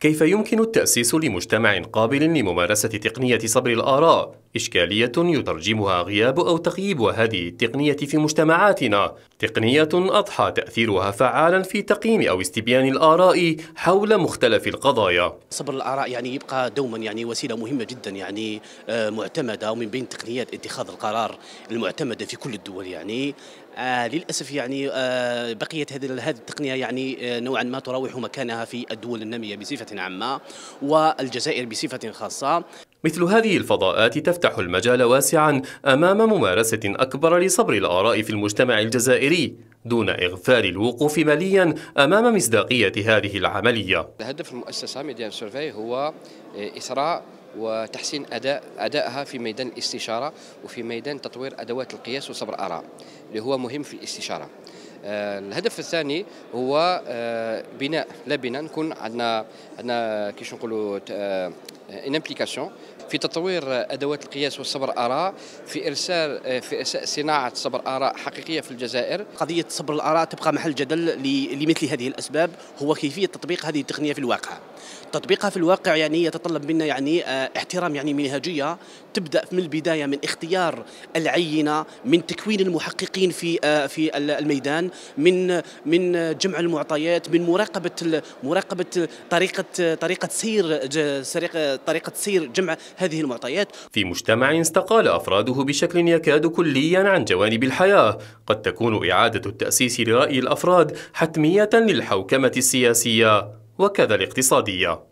كيف يمكن التأسيس لمجتمع قابل لممارسة تقنية صبر الآراء إشكالية يترجمها غياب أو تغييب هذه التقنية في مجتمعاتنا تقنية أضحى تأثيرها فعالا في تقييم أو استبيان الآراء حول مختلف القضايا صبر الآراء يعني يبقى دوما يعني وسيلة مهمة جدا يعني آه، معتمدة ومن بين تقنيات اتخاذ القرار المعتمدة في كل الدول يعني آه للاسف يعني آه بقيت هذه هذه التقنيه يعني آه نوعا ما تراوح مكانها في الدول الناميه بصفه عامه والجزائر بصفه خاصه مثل هذه الفضاءات تفتح المجال واسعا أمام ممارسة أكبر لصبر الآراء في المجتمع الجزائري دون إغفال الوقوف ماليا أمام مصداقية هذه العملية هدف المؤسسة ميديان سيرفي هو آه، إسراء وتحسين أداء أدائها في ميدان الاستشارة وفي ميدان تطوير أدوات القياس وصبر آراء اللي هو مهم في الاستشارة آه، الهدف الثاني هو آه، بناء لا نكون عندنا عندنا كيش نقولوا ان آه، امبليكاسيون في تطوير ادوات القياس والصبر الاراء في ارسال آه، في صناعه صبر اراء حقيقيه في الجزائر قضيه صبر الاراء تبقى محل جدل لمثل هذه الاسباب هو كيفيه تطبيق هذه التقنيه في الواقع تطبيقها في الواقع يعني يتطلب منا يعني آه، احترام يعني منهجيه تبدا من البدايه من اختيار العينه من تكوين المحققين في في الميدان من من جمع المعطيات من مراقبه مراقبه طريقه طريقه سير طريقة سير جمع هذه المعطيات في مجتمع استقال أفراده بشكل يكاد كليا عن جوانب الحياة قد تكون إعادة التأسيس لرأي الأفراد حتمية للحوكمة السياسية وكذا الاقتصادية